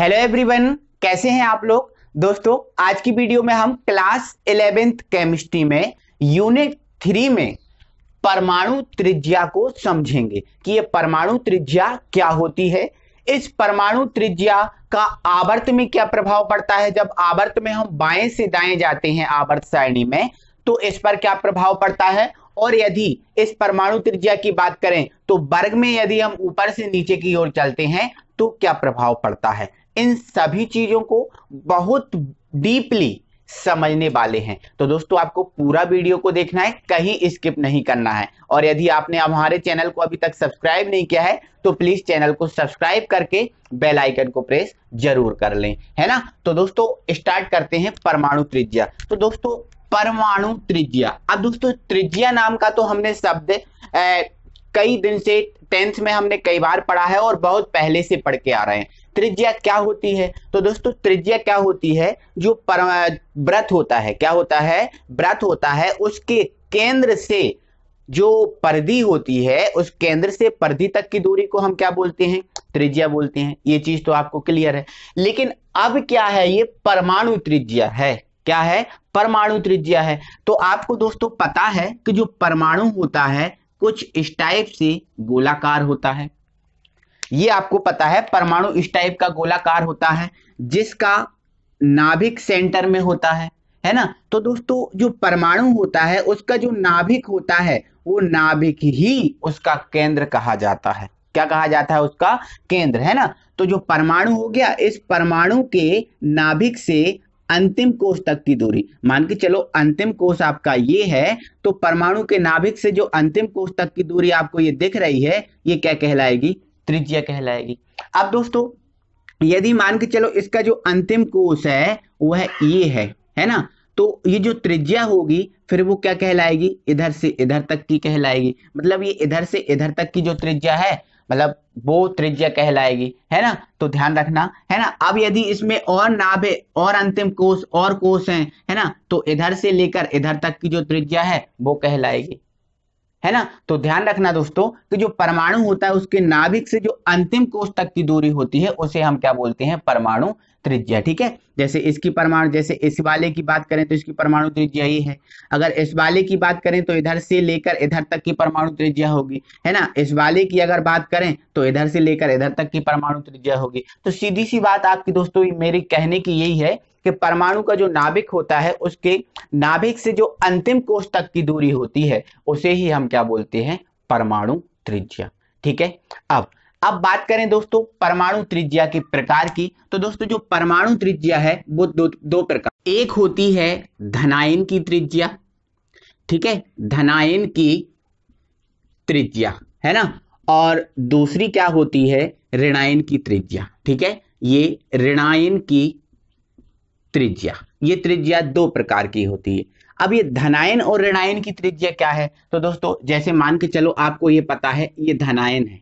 Hello everyone कैसे हैं आप लोग दोस्तों आज की वीडियो में हम क्लास इलेवेंथ केमिस्ट्री में यूनिट थ्री में परमाणु त्रिज्या को समझेंगे कि ये परमाणु त्रिज्या क्या होती है इस परमाणु त्रिज्या का आवर्त में क्या प्रभाव पड़ता है जब आवर्त में हम बाएं से दाएं जाते हैं आवर्त सारणी में तो इस पर क्या प्रभाव पड़ता है और यदि इस परमाणु त्रिज्या की बात करें तो वर्ग में यदि हम ऊपर से नीचे की ओर चलते हैं तो क्या प्रभाव पड़ता है इन सभी चीजों को बहुत डीपली समझने वाले हैं तो दोस्तों आपको पूरा वीडियो को देखना है कहीं स्किप नहीं करना है और यदि आपने हमारे चैनल को अभी तक सब्सक्राइब नहीं किया है तो प्लीज चैनल को सब्सक्राइब करके बेल आइकन को प्रेस जरूर कर लें है ना तो दोस्तों स्टार्ट करते हैं परमाणु त्रिज्या तो दोस्तों परमाणु त्रिज्या अब दोस्तों त्रिज्या नाम का तो हमने शब्द कई दिन से टेंथ में हमने कई बार पढ़ा है और बहुत पहले से पढ़ के आ रहे हैं त्रिज्या क्या होती है तो दोस्तों त्रिज्या क्या होती है जो पर व्रत होता है क्या होता है व्रत होता है उसके केंद्र से जो परिधि होती है उस केंद्र से परिधि तक की दूरी को हम क्या बोलते हैं त्रिज्या बोलते हैं ये चीज तो आपको क्लियर है लेकिन अब क्या है ये परमाणु त्रिज्या है क्या है परमाणु त्रिज्या है तो आपको दोस्तों पता है कि जो परमाणु होता है कुछ इस टाइप से गोलाकार होता है ये आपको पता है परमाणु इस टाइप का गोलाकार होता है जिसका नाभिक सेंटर में होता है है ना तो दोस्तों जो परमाणु होता है उसका जो नाभिक होता है वो नाभिक ही उसका केंद्र कहा जाता है क्या कहा जाता है उसका केंद्र है ना तो जो परमाणु हो गया इस परमाणु के नाभिक से अंतिम कोष तक की दूरी मान के चलो अंतिम कोष आपका ये है तो परमाणु के नाभिक से जो अंतिम कोष तक की दूरी आपको ये दिख रही है ये क्या कहलाएगी त्रिज्या कहलाएगी अब दोस्तों यदि मान के चलो इसका जो अंतिम कोष है वह ये है है ना तो ये जो त्रिज्या होगी फिर वो क्या कहलाएगी इधर से इधर तक की कहलाएगी मतलब ये इधर से इधर तक की जो त्रिज्या है मतलब वो त्रिज्या कहलाएगी है ना तो ध्यान रखना है ना अब यदि इसमें और नाभे और अंतिम कोष और कोष हैं है ना तो इधर से लेकर इधर तक की जो त्रिज्या है वो कहलाएगी है ना तो ध्यान रखना दोस्तों कि जो परमाणु होता है उसके नाभिक से जो अंतिम कोष तक की दूरी होती है उसे हम क्या बोलते हैं परमाणु त्रिज्या ठीक है जैसे इसकी परमाणु जैसे इस वाले की बात करें तो इसकी परमाणु त्रिज्या ही है अगर इस वाले की बात करें तो इधर से लेकर इधर तक की परमाणु त्रिज्या होगी है ना इस वाले की अगर बात करें तो इधर से लेकर इधर तक की परमाणु त्रिज्या होगी तो सीधी सी बात आपकी दोस्तों मेरी कहने की यही है कि परमाणु का जो नाभिक होता है उसके नाभिक से जो अंतिम कोष तक की दूरी होती है उसे ही हम क्या बोलते हैं परमाणु त्रिज्या ठीक है अब अब बात करें दोस्तों परमाणु त्रिज्या के प्रकार की तो दोस्तों जो परमाणु त्रिज्या है वो दो दो प्रकार एक होती है धनायन की त्रिज्या ठीक है धनायन की त्रिज्या है ना और दूसरी क्या होती है ऋणायन की त्रिज्या ठीक है ये ऋणायन की त्रिज्या ये त्रिज्या दो प्रकार की होती है अब ये धनायन और ऋणायन की त्रिज्या क्या है तो दोस्तों जैसे मान के चलो आपको ये पता है ये धनायन है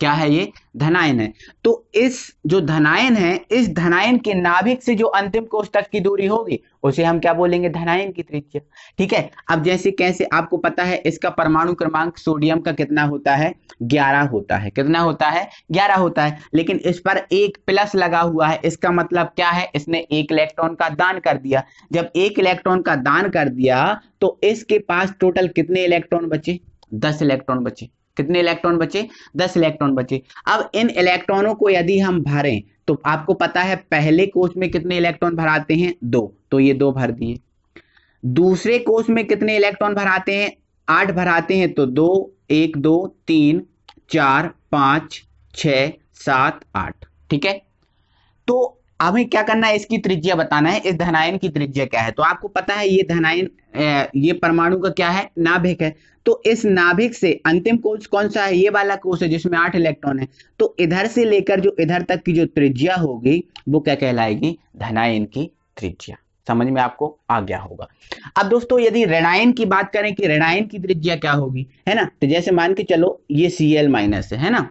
क्या है ये धनायन है तो इस जो धनायन है इस धनायन के नाभिक से जो अंतिम कोष तक की दूरी होगी उसे हम क्या बोलेंगे धनायन की त्रिज्या ठीक है अब जैसे कैसे आपको पता है इसका परमाणु क्रमांक सोडियम का कितना होता है ग्यारह होता है कितना होता है ग्यारह होता है लेकिन इस पर एक प्लस लगा हुआ है इसका मतलब क्या है इसने एक इलेक्ट्रॉन का दान कर दिया जब एक इलेक्ट्रॉन का दान कर दिया तो इसके पास टोटल कितने इलेक्ट्रॉन बचे दस इलेक्ट्रॉन बचे कितने इलेक्ट्रॉन बचे दस इलेक्ट्रॉन बचे अब इन इलेक्ट्रॉनों को यदि हम भरें तो आपको पता है पहले कोष में कितने इलेक्ट्रॉन भराते हैं दो तो ये दो भर दिए दूसरे कोष में कितने इलेक्ट्रॉन भराते हैं आठ भराते हैं तो दो एक दो तीन चार पांच छ सात आठ ठीक है तो अभी क्या करना है इसकी त्रिज्या बताना है इस धनायन की त्रिज्या क्या है तो आपको पता है ये धनायन ये परमाणु का क्या है नाभिक है तो इस नाभिक से अंतिम कोष कौन सा है ये वाला कोष है जिसमें आठ इलेक्ट्रॉन है तो इधर से लेकर जो इधर तक की जो त्रिज्या होगी वो क्या कहलाएगी धनायन की त्रिज्या समझ में आपको आ गया होगा अब दोस्तों यदि ऋणायन की बात करें कि ऋणायन की त्रिज्या क्या होगी है ना तो जैसे मान के चलो ये सी एल माइनस है ना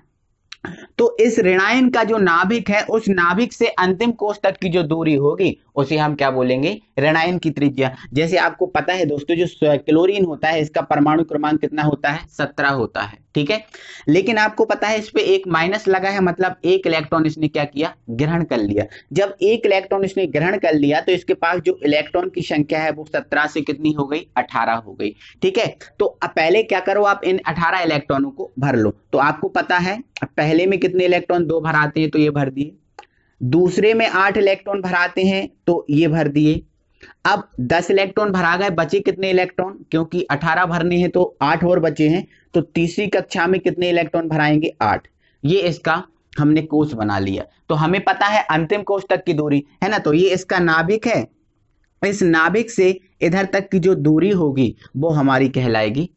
तो इस ऋणायन का जो नाभिक है उस नाभिक से अंतिम कोष तक की जो दूरी होगी उसे हम क्या बोलेंगे ऋणायन की त्रिज्या जैसे आपको पता है दोस्तों जो क्लोरीन होता है इसका परमाणु क्रमांक कितना होता है सत्रह होता है ठीक है लेकिन आपको पता है इस पे एक माइनस लगा है मतलब एक इलेक्ट्रॉन इसने क्या किया ग्रहण कर लिया जब एक इलेक्ट्रॉन इसने ग्रहण कर लिया तो इसके पास जो इलेक्ट्रॉन की संख्या है वो सत्रह से कितनी हो गई अठारह हो गई ठीक है तो पहले क्या करो आप इन अठारह इलेक्ट्रॉनों को भर लो तो आपको पता है पहले में कितने इलेक्ट्रॉन दो भराते हैं तो ये भर दिए दूसरे में आठ इलेक्ट्रॉन भराते हैं तो ये भर दिए अब दस इलेक्ट्रॉन भरा गए बचे कितने इलेक्ट्रॉन क्योंकि अठारह भरने हैं तो आठ और बचे हैं तो तीसरी कक्षा में कितने इलेक्ट्रॉन भराएंगे आठ ये इसका हमने कोष बना लिया तो हमें पता है अंतिम कोष तक की दूरी है ना तो ये इसका नाभिक है इस नाभिक से इधर तक की जो दूरी होगी वो हमारी कहलाएगी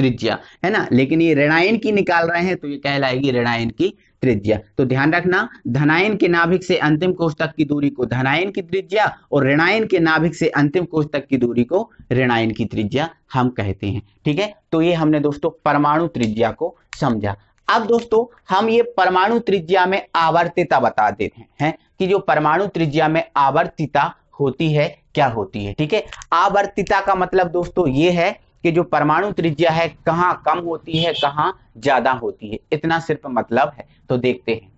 त्रिज्या है ना लेकिन ये ऋणायन की निकाल रहे हैं तो ये कहलाएगी ऋणायन की त्रिज्या तो ध्यान रखना धनायन के नाभिक से अंतिम कोष तक की दूरी को धनायन की त्रिज्या और ऋणायन के नाभिक से अंतिम कोष तक की दूरी को ऋणायन की त्रिज्या हम कहते हैं ठीक है तो ये हमने दोस्तों परमाणु त्रिज्या को समझा अब दोस्तों हम ये परमाणु त्रिज्या में आवर्तिता बता देते हैं है? कि जो परमाणु त्रिज्या में आवर्तिता होती है क्या होती है ठीक है आवर्तिता का मतलब दोस्तों ये है कि जो परमाणु त्रिज्या है कहाँ कम होती है कहाँ ज्यादा होती है इतना सिर्फ मतलब है तो देखते हैं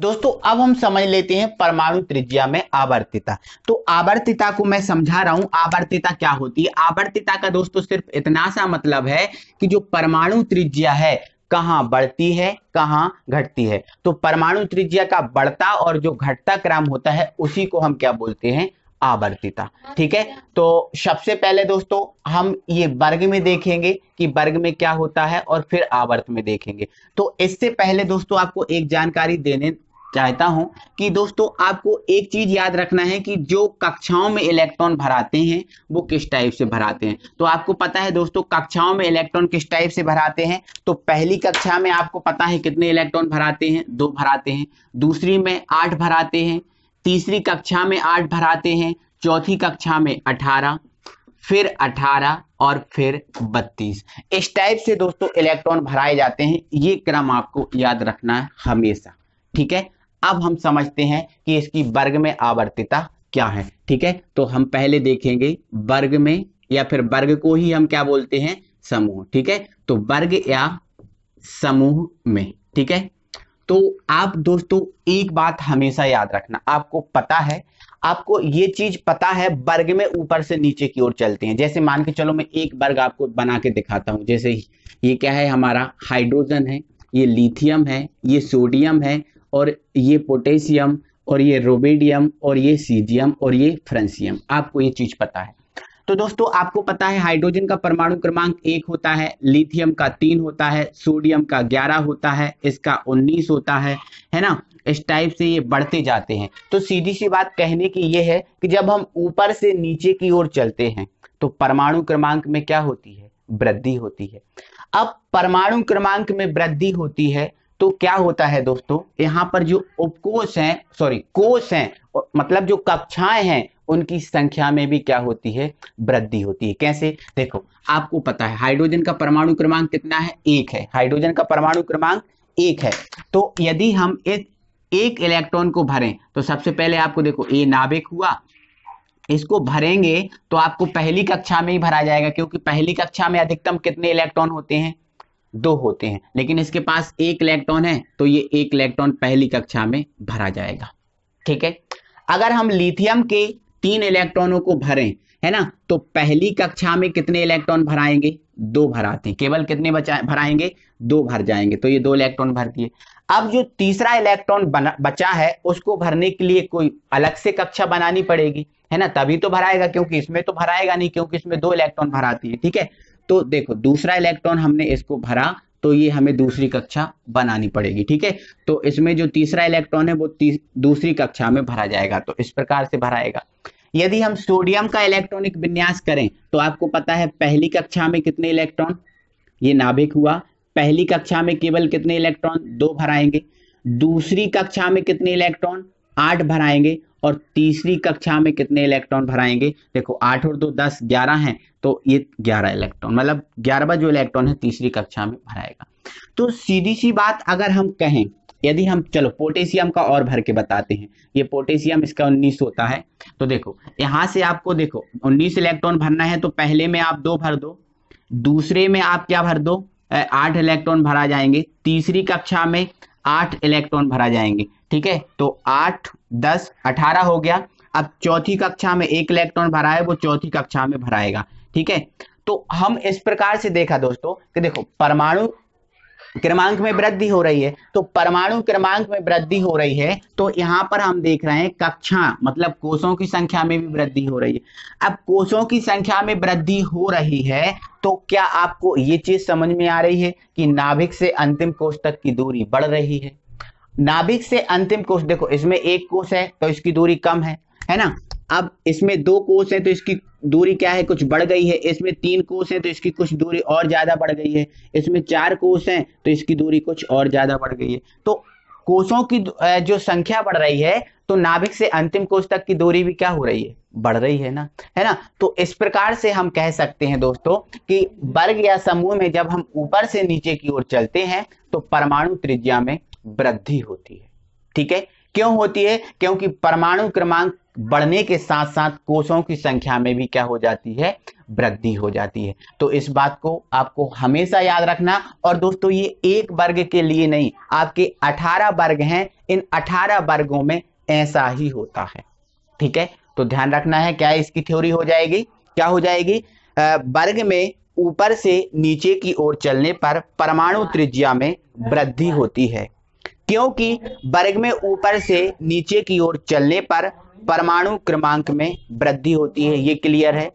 दोस्तों अब हम समझ लेते हैं परमाणु त्रिज्या में आवर्तिता तो आवर्तिता को मैं समझा रहा हूं आवर्तिता क्या होती है आवर्तिता का दोस्तों सिर्फ इतना सा मतलब है कि जो परमाणु त्रिज्या है कहाँ बढ़ती है कहाँ घटती है तो परमाणु त्रिज्या का बढ़ता और जो घटता क्रम होता है उसी को हम क्या बोलते हैं आवर्तिता हाँ, ठीक है तो सबसे पहले दोस्तों हम ये वर्ग में देखेंगे कि वर्ग में क्या होता है और फिर आवर्त में देखेंगे तो इससे पहले दोस्तों आपको एक जानकारी देने चाहता हूं कि दोस्तों आपको एक चीज याद रखना है कि जो कक्षाओं में इलेक्ट्रॉन भराते हैं वो किस टाइप से भराते हैं तो आपको पता है दोस्तों कक्षाओं में इलेक्ट्रॉन किस टाइप से भराते हैं तो पहली कक्षा में आपको पता है कितने इलेक्ट्रॉन भराते हैं दो भराते हैं दूसरी में आठ भराते हैं तीसरी कक्षा में आठ भराते हैं चौथी कक्षा में अठारह फिर अठारह और फिर बत्तीस इस टाइप से दोस्तों इलेक्ट्रॉन भराए जाते हैं ये क्रम आपको याद रखना है हमेशा ठीक है अब हम समझते हैं कि इसकी वर्ग में आवर्तिता क्या है ठीक है तो हम पहले देखेंगे वर्ग में या फिर वर्ग को ही हम क्या बोलते हैं समूह ठीक है तो वर्ग या समूह में ठीक है तो आप दोस्तों एक बात हमेशा याद रखना आपको पता है आपको ये चीज पता है वर्ग में ऊपर से नीचे की ओर चलते हैं जैसे मान के चलो मैं एक वर्ग आपको बना के दिखाता हूं जैसे ये क्या है हमारा हाइड्रोजन है ये लिथियम है ये सोडियम है और ये पोटेशियम और ये रोबेडियम और ये सीजियम और ये फ्रेंसियम आपको ये चीज पता है तो दोस्तों आपको पता है हाइड्रोजन का परमाणु क्रमांक एक होता है लिथियम का तीन होता है सोडियम का ग्यारह होता है इसका उन्नीस होता है है ना इस टाइप से ये बढ़ते जाते हैं तो सीधी सी बात कहने की ये है कि जब हम ऊपर से नीचे की ओर चलते हैं तो परमाणु क्रमांक में क्या होती है वृद्धि होती है अब परमाणु क्रमांक में वृद्धि होती है तो क्या होता है दोस्तों यहां पर जो उपकोष हैं सॉरी कोष हैं मतलब जो कक्षाएं हैं उनकी संख्या में भी क्या होती है वृद्धि होती है कैसे देखो आपको पता है हाइड्रोजन का परमाणु क्रमांक कितना है एक है हाइड्रोजन का परमाणु क्रमांक एक है तो यदि हम एक, एक इलेक्ट्रॉन को भरें तो सबसे पहले आपको देखो ए नाभिक हुआ इसको भरेंगे तो आपको पहली कक्षा में ही भरा जाएगा क्योंकि पहली कक्षा में अधिकतम कितने इलेक्ट्रॉन होते हैं दो होते हैं लेकिन इसके पास एक इलेक्ट्रॉन है तो ये एक इलेक्ट्रॉन पहली कक्षा में भरा जाएगा ठीक है अगर हम लिथियम के तीन इलेक्ट्रॉनों को भरें है ना तो पहली कक्षा में कितने इलेक्ट्रॉन भराएंगे दो भराते हैं केवल कितने बचाए भराएंगे दो भर जाएंगे तो ये दो इलेक्ट्रॉन भर दिए अब जो तीसरा इलेक्ट्रॉन बचा है उसको भरने के लिए कोई अलग से कक्षा बनानी पड़ेगी है ना तभी तो भराएगा क्योंकि इसमें तो भराएगा नहीं क्योंकि इसमें दो इलेक्ट्रॉन भराती है ठीक है तो देखो दूसरा इलेक्ट्रॉन हमने इसको भरा तो ये हमें दूसरी कक्षा बनानी पड़ेगी ठीक है तो इसमें जो तीसरा इलेक्ट्रॉन है वो दूसरी कक्षा में भरा जाएगा तो इस प्रकार से भराएगा यदि हम सोडियम का इलेक्ट्रॉनिक विन्यास करें तो आपको पता है पहली कक्षा में कितने इलेक्ट्रॉन ये नाभिक हुआ पहली कक्षा में केवल कितने इलेक्ट्रॉन दो भराएंगे दूसरी कक्षा में कितने इलेक्ट्रॉन आठ भराएंगे और तीसरी कक्षा में कितने इलेक्ट्रॉन भराएंगे देखो आठ और दो दस ग्यारह हैं तो ये ग्यारह इलेक्ट्रॉन मतलब ग्यारहवा जो इलेक्ट्रॉन है तीसरी कक्षा में भराएगा तो सीधी सी बात अगर हम कहें यदि हम चलो पोटेशियम का और भर के बताते हैं ये पोटेशियम इसका 19 होता है तो देखो यहां से आपको देखो 19 इलेक्ट्रॉन भरना है तो पहले में आप दो भर दो दूसरे में आप क्या भर दो आठ इलेक्ट्रॉन भरा जाएंगे तीसरी कक्षा में आठ इलेक्ट्रॉन भरा जाएंगे ठीक है तो आठ दस अठारह हो गया अब चौथी कक्षा में एक इलेक्ट्रॉन भरा है वो चौथी कक्षा में भराएगा ठीक है तो हम इस प्रकार से देखा दोस्तों कि देखो परमाणु क्रमांक में वृद्धि हो रही है तो परमाणु क्रमांक में वृद्धि हो रही है तो यहाँ पर हम देख रहे हैं कक्षा मतलब कोषों की संख्या में भी वृद्धि हो रही है अब कोषों की संख्या में वृद्धि हो रही है तो क्या आपको ये चीज समझ में आ रही है कि नाभिक से अंतिम कोष तक की दूरी बढ़ रही है नाभिक से अंतिम कोश देखो इसमें एक कोश है तो इसकी दूरी कम है है ना अब इसमें दो कोश है तो इसकी दूरी क्या है कुछ बढ़ गई है इसमें तीन कोश है तो इसकी कुछ दूरी और ज्यादा बढ़ गई है इसमें चार कोश है तो इसकी दूरी कुछ और ज्यादा बढ़ गई है तो कोषों की जो संख्या बढ़ रही है तो नाभिक से अंतिम कोष तक की दूरी भी क्या हो रही है बढ़ रही है ना है ना तो इस प्रकार से हम कह सकते हैं दोस्तों कि वर्ग या समूह में जब हम ऊपर से नीचे की ओर चलते हैं तो परमाणु त्रिज्या में वृद्धि होती है ठीक है क्यों होती है क्योंकि परमाणु क्रमांक बढ़ने के साथ साथ कोषों की संख्या में भी क्या हो जाती है वृद्धि हो जाती है तो इस बात को आपको हमेशा याद रखना और दोस्तों ये एक वर्ग के लिए नहीं आपके 18 वर्ग हैं इन 18 वर्गों में ऐसा ही होता है ठीक है तो ध्यान रखना है क्या इसकी थ्योरी हो जाएगी क्या हो जाएगी वर्ग में ऊपर से नीचे की ओर चलने पर परमाणु त्रिज्या में वृद्धि होती है क्योंकि वर्ग में ऊपर से नीचे की ओर चलने पर परमाणु क्रमांक में वृद्धि होती है ये क्लियर है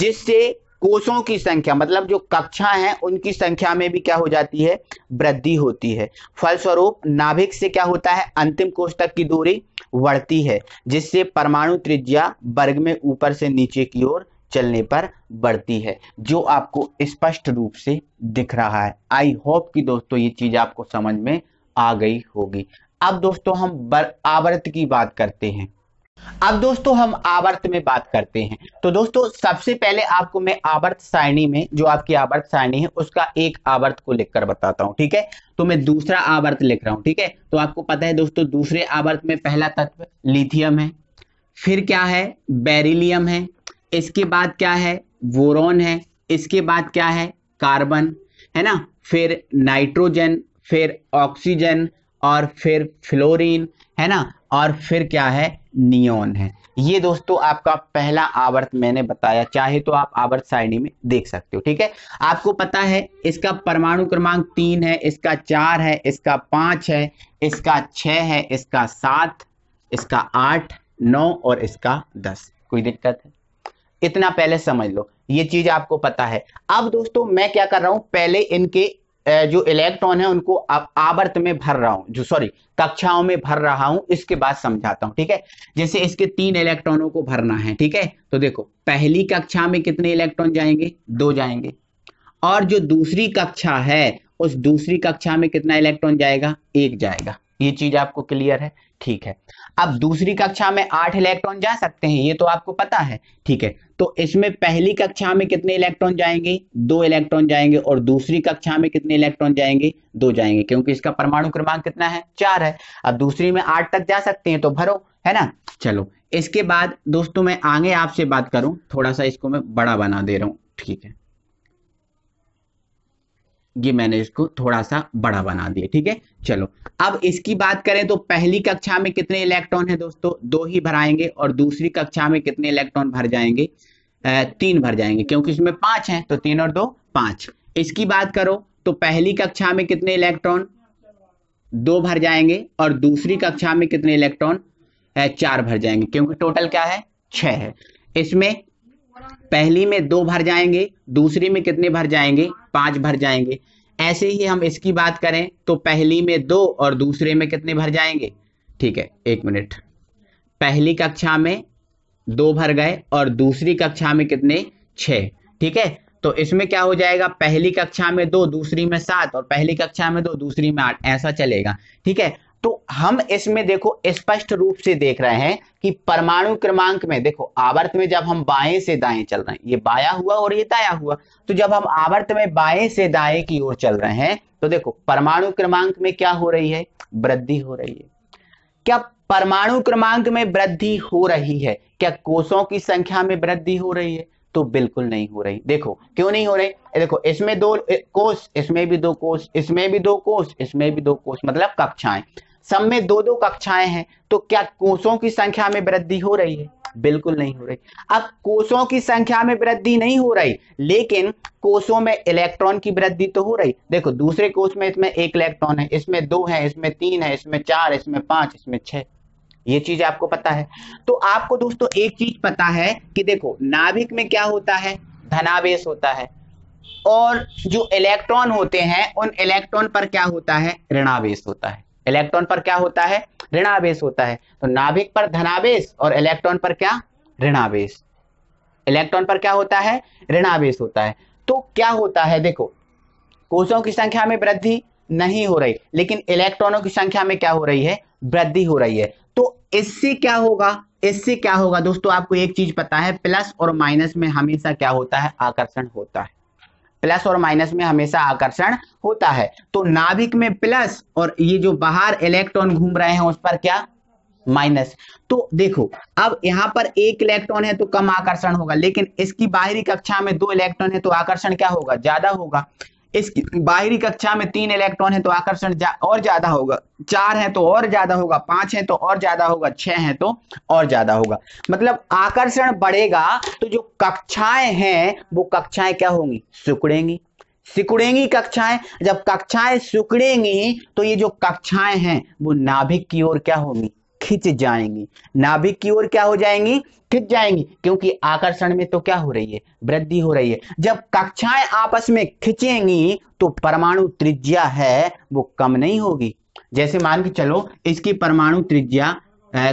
जिससे कोषों की संख्या मतलब जो कक्षा है उनकी संख्या में भी क्या हो जाती है वृद्धि होती है फलस्वरूप नाभिक से क्या होता है अंतिम कोष तक की दूरी बढ़ती है जिससे परमाणु त्रिज्या वर्ग में ऊपर से नीचे की ओर चलने पर बढ़ती है जो आपको स्पष्ट रूप से दिख रहा है आई होप कि दोस्तों ये चीज आपको समझ में आ गई होगी अब दोस्तों हम आवर्त की बात करते हैं अब दोस्तों हम आवर्त में बात करते हैं तो दोस्तों सबसे पहले आपको मैं आवर्त सारणी में जो आपकी आवर्त सारणी है उसका एक आवर्त को लिखकर बताता हूं ठीक है तो मैं दूसरा आवर्त लिख रहा हूं ठीक है तो आपको पता है दोस्तों दूसरे आवर्त में पहला तत्व लिथियम है फिर क्या है बेरिलियम है इसके बाद क्या है वोरोन है इसके बाद क्या है कार्बन है ना फिर नाइट्रोजन फिर ऑक्सीजन और फिर फ्लोरीन है ना और फिर क्या है नियोन है ये दोस्तों आपका पहला आवर्त मैंने बताया चाहे तो आप आवर्त सारणी में देख सकते हो ठीक है आपको पता है इसका परमाणु क्रमांक तीन है इसका चार है इसका पांच है इसका छ है इसका सात इसका आठ नौ और इसका दस कोई दिक्कत है इतना पहले समझ लो ये चीज आपको पता है अब दोस्तों मैं क्या कर रहा हूं पहले इनके जो इलेक्ट्रॉन है उनको आवर्त में भर रहा हूं जो सॉरी कक्षाओं में भर रहा हूं इसके बाद समझाता हूं ठीक है जैसे इसके तीन इलेक्ट्रॉनों को भरना है ठीक है तो देखो पहली कक्षा में कितने इलेक्ट्रॉन जाएंगे दो जाएंगे और जो दूसरी कक्षा है उस दूसरी कक्षा में कितना इलेक्ट्रॉन जाएगा एक जाएगा ये चीज आपको क्लियर है ठीक है अब दूसरी कक्षा में आठ इलेक्ट्रॉन जा सकते हैं ये तो आपको पता है ठीक है तो इसमें पहली कक्षा में कितने इलेक्ट्रॉन जाएंगे दो इलेक्ट्रॉन जाएंगे और दूसरी कक्षा में कितने इलेक्ट्रॉन जाएंगे दो जाएंगे क्योंकि इसका परमाणु क्रमांक कितना है चार है अब दूसरी में आठ तक जा सकते हैं तो भरो है ना चलो इसके बाद दोस्तों मैं आगे आपसे बात करूं थोड़ा सा इसको मैं बड़ा बना दे रहा हूं ठीक है ये मैंने इसको थोड़ा सा बड़ा बना दिया ठीक है चलो अब इसकी बात करें तो पहली कक्षा में कितने इलेक्ट्रॉन है दोस्तों दो ही भराएंगे और दूसरी कक्षा में कितने इलेक्ट्रॉन भर जाएंगे तीन भर जाएंगे क्योंकि इसमें पांच है तो तीन और दो पांच इसकी बात करो तो पहली कक्षा में कितने इलेक्ट्रॉन दो भर जाएंगे और दूसरी कक्षा में कितने इलेक्ट्रॉन चार भर जाएंगे क्योंकि टोटल क्या है छह है इसमें पहली में दो भर जाएंगे दूसरी में कितने भर जाएंगे पांच भर जाएंगे ऐसे ही हम इसकी बात करें तो पहली में दो और दूसरे में कितने भर जाएंगे ठीक है एक मिनट पहली कक्षा में दो भर गए और दूसरी कक्षा में कितने छ ठीक है तो इसमें क्या हो जाएगा पहली कक्षा में दो दूसरी में सात और पहली कक्षा में दो दूसरी में आठ ऐसा चलेगा ठीक है तो हम इसमें देखो स्पष्ट रूप से देख रहे हैं कि परमाणु क्रमांक में देखो आवर्त में जब हम बाएं से दाएं चल रहे हैं ये बाया हुआ और ये दाया हुआ तो जब हम आवर्त में बाएं से दाएं की ओर चल रहे हैं तो देखो परमाणु क्रमांक में क्या हो रही है वृद्धि हो रही है क्या परमाणु क्रमांक में वृद्धि हो रही है क्या कोषों की संख्या में वृद्धि हो रही है तो बिल्कुल नहीं हो रही देखो क्यों नहीं हो रही देखो इसमें दो कोष इसमें भी दो कोष इसमें भी दो कोष इसमें भी दो कोष मतलब कक्षाएं सब में दो दो कक्षाएं हैं तो क्या कोषों की संख्या में वृद्धि हो रही है बिल्कुल नहीं हो रही अब कोषों की संख्या में वृद्धि नहीं हो रही लेकिन कोषों में इलेक्ट्रॉन की वृद्धि तो हो रही देखो दूसरे कोष में इसमें एक इलेक्ट्रॉन है इसमें दो है इसमें तीन है इसमें चार इसमें पांच इसमें छह ये चीज आपको पता है तो आपको दोस्तों एक चीज पता है कि देखो नाभिक में क्या होता है धनावेश होता है और जो इलेक्ट्रॉन होते हैं उन इलेक्ट्रॉन पर क्या होता है ऋणावेश होता है इलेक्ट्रॉन पर क्या होता है ऋणावेश होता है तो नाभिक पर धनावेश और इलेक्ट्रॉन पर क्या ऋणावेश इलेक्ट्रॉन पर क्या होता है ऋणावेश होता है तो क्या होता है देखो कोषों की संख्या में वृद्धि नहीं हो रही लेकिन इलेक्ट्रॉनों की संख्या में क्या हो रही है वृद्धि हो रही है तो इससे क्या होगा इससे क्या होगा दोस्तों आपको एक चीज पता है प्लस और माइनस में हमेशा क्या होता है आकर्षण होता है प्लस और माइनस में हमेशा आकर्षण होता है तो नाभिक में प्लस और ये जो बाहर इलेक्ट्रॉन घूम रहे हैं उस पर क्या माइनस तो देखो अब यहां पर एक इलेक्ट्रॉन है तो कम आकर्षण होगा लेकिन इसकी बाहरी कक्षा में दो इलेक्ट्रॉन है तो आकर्षण क्या होगा ज्यादा होगा इस बाहरी कक्षा में तीन इलेक्ट्रॉन है तो आकर्षण जा, और ज्यादा होगा चार है तो और ज्यादा होगा पांच है तो और ज्यादा होगा छह है तो और ज्यादा होगा मतलब आकर्षण बढ़ेगा तो जो कक्षाएं हैं वो कक्षाएं क्या होंगी सुकड़ेंगी सिकुड़ेंगी कक्षाएं जब कक्षाएं सुकड़ेंगी तो ये जो कक्षाएं हैं वो नाभिक की ओर क्या होंगी खिंच जाएंगी नाभिक की ओर क्या हो जाएंगी खिंच जाएंगी क्योंकि आकर्षण में तो क्या हो रही है वृद्धि हो रही है जब कक्षाएं आपस में खिंचेंगी तो परमाणु त्रिज्या है वो कम नहीं होगी जैसे मान के चलो इसकी परमाणु त्रिज्या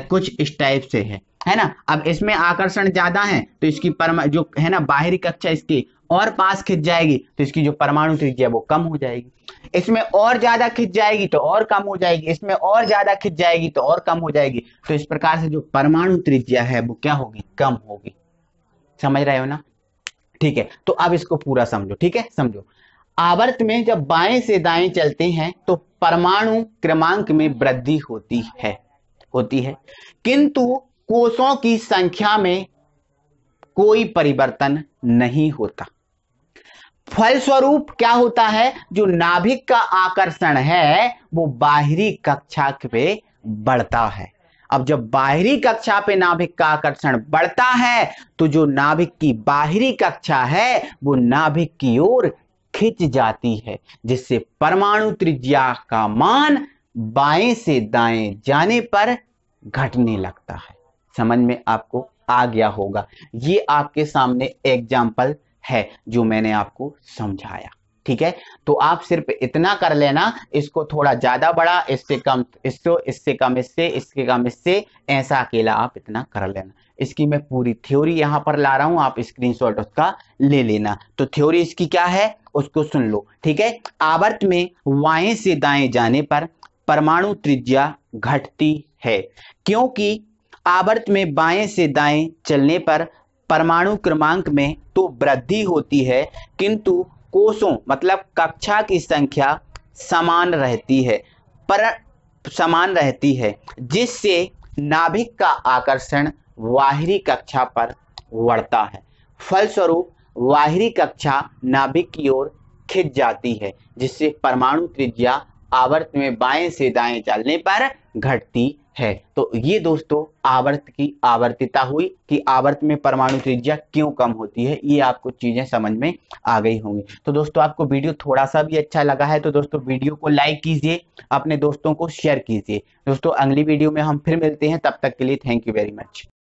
कुछ इस टाइप से है है ना अब इसमें आकर्षण ज्यादा है तो इसकी परमा जो है ना बाहरी कक्षा इसकी और पास खिंच जाएगी तो इसकी जो परमाणु त्रिज्या वो कम हो जाएगी इसमें और ज्यादा खिंच जाएगी तो और कम हो जाएगी इसमें और ज्यादा खिंच जाएगी तो और कम हो जाएगी तो इस प्रकार से जो परमाणु त्रिज्या है वो क्या होगी कम होगी समझ रहे हो ना ठीक है तो अब इसको पूरा समझो ठीक है समझो आवर्त में जब बाएं से दाएं चलते हैं तो परमाणु क्रमांक में वृद्धि होती है होती है किंतु कोषों की संख्या में कोई परिवर्तन नहीं होता फलस्वरूप क्या होता है जो नाभिक का आकर्षण है वो बाहरी कक्षा पे बढ़ता है अब जब बाहरी कक्षा पे नाभिक का आकर्षण बढ़ता है तो जो नाभिक की बाहरी कक्षा है वो नाभिक की ओर खिंच जाती है जिससे परमाणु त्रिज्या का मान बाएं से दाएं जाने पर घटने लगता है समझ में आपको आ गया होगा ये आपके सामने एग्जाम्पल है जो मैंने आपको समझाया ठीक है तो आप सिर्फ इतना कर लेना इसको थोड़ा ज्यादा बड़ा इससे कम इससे इससे कम इससे इसके कम इससे ऐसा अकेला आप इतना कर लेना इसकी मैं पूरी थ्योरी यहां पर ला रहा हूं आप स्क्रीनशॉट उसका ले लेना तो थ्योरी इसकी क्या है उसको सुन लो ठीक है आवर्त में वाएं से दाएं जाने पर परमाणु त्रिज्या घटती है क्योंकि आवर्त में बाएं से दाएं चलने पर परमाणु क्रमांक में तो वृद्धि होती है किंतु कोषों मतलब कक्षा की संख्या समान रहती है पर समान रहती है जिससे नाभिक का आकर्षण वाहरी कक्षा पर बढ़ता है फलस्वरूप वाहरी कक्षा नाभिक की ओर खिंच जाती है जिससे परमाणु त्रिज्या आवर्त में बाएं से दाएं चलने पर घटती है तो ये दोस्तों आवर्त की आवर्तिता हुई कि आवर्त में परमाणु त्रिज्या क्यों कम होती है ये आपको चीजें समझ में आ गई होंगी तो दोस्तों आपको वीडियो थोड़ा सा भी अच्छा लगा है तो दोस्तों वीडियो को लाइक कीजिए अपने दोस्तों को शेयर कीजिए दोस्तों अगली वीडियो में हम फिर मिलते हैं तब तक के लिए थैंक यू वेरी मच